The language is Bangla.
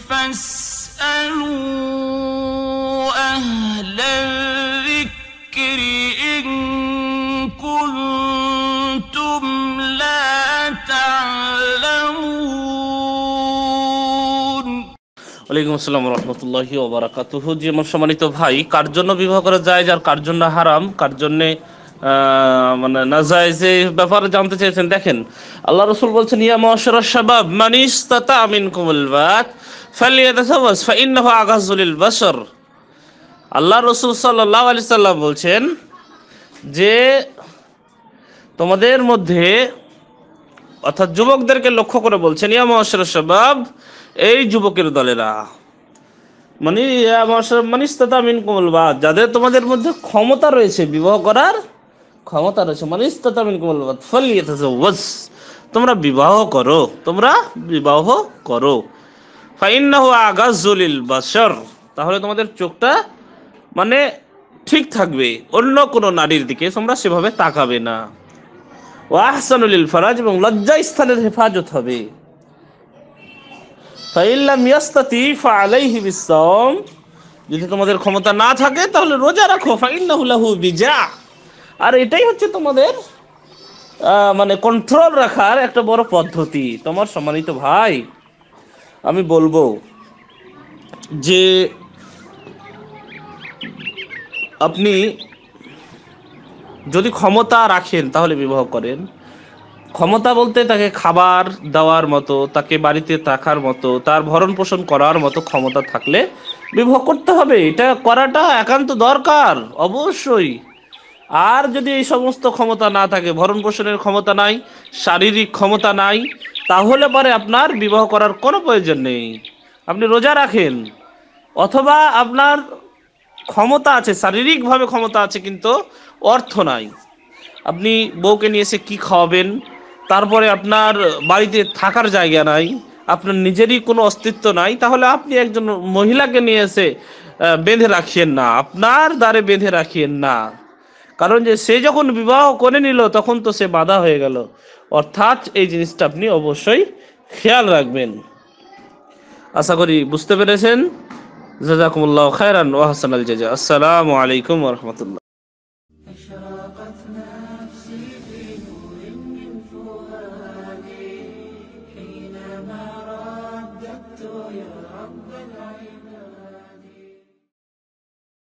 যেমন সম্মানিত ভাই কার জন্য বিবাহ করা যায় আর কার জন্য হারাম কার জন্যে মানে যে ব্যাপারে জানতে চেয়েছেন দেখেন আল্লাহ রসুল বলছেন ইয়া মহাশরা শাবাব মানিস তাতা আমিন কুমুল আল্লাহ রসুল সাল্লাম বলছেন যে তোমাদের মধ্যে অর্থাৎ যুবকদেরকে লক্ষ্য করে বলছেন ইয়া মহাশর সবাব এই যুবকের দলেরা মানে, মানে মিন যাদের তোমাদের মধ্যে ক্ষমতা রয়েছে বিবাহ করার ক্ষমতা রয়েছে মানিস্তা মিন তোমরা বিবাহ করো তোমরা বিবাহ করো ফাইন্নাহু আগাজুলিল বাসর তাহলে তোমাদের চোখটা মানে ঠিক থাকবে অন্য কোনো নারীর দিকে তোমরা সেভাবে তাকাবে না ও আহসানুলিল ফারাজ এবং লজ্জা স্থানের হেফাজত হবে ফাইল্লাম ইয়াস্তাতি ফালাইহি বিসসাম যদি তোমাদের ক্ষমতা না থাকে তাহলে রোজা রাখো ফাইন্নাহু লাহু বিজা আর এটাই হচ্ছে তোমাদের মানে কন্ট্রোল রাখার একটা বড় পদ্ধতি তোমার সম্মানিত ভাই আমি বলবো যে আপনি যদি ক্ষমতা রাখেন তাহলে বিবাহ করেন ক্ষমতা বলতে তাকে খাবার দেওয়ার মতো তাকে বাড়িতে থাকার মতো তার ভরণ পোষণ করার মতো ক্ষমতা থাকলে বিবাহ করতে হবে এটা করাটা একান্ত দরকার অবশ্যই আর যদি এই সমস্ত ক্ষমতা না থাকে ভরণ পোষণের ক্ষমতা নাই শারীরিক ক্ষমতা নাই তাহলে পরে আপনার বিবাহ করার কোনো প্রয়োজন নেই আপনি রোজা রাখেন অথবা আপনার ক্ষমতা আছে শারীরিকভাবে ক্ষমতা আছে কিন্তু অর্থ নাই আপনি বউকে নিয়ে এসে কী খাওয়াবেন তারপরে আপনার বাড়িতে থাকার জায়গা নাই আপনার নিজেরই কোনো অস্তিত্ব নাই তাহলে আপনি একজন মহিলাকে নিয়ে এসে বেঁধে রাখিয়েন না আপনার দ্বারে বেঁধে রাখিয়েন না কারণ যে সে যখন বিবাহ করে নিল তখন তো সে বাধা হয়ে গেল অর্থাৎ এই জিনিসটা আপনি অবশ্যই খেয়াল রাখবেন আশা করি বুঝতে পেরেছেন জাজাকুমুল্লাহ খায়রান হাসান আল জাজা আসসালামু আলাইকুম রহমতুল্লাহ يا رب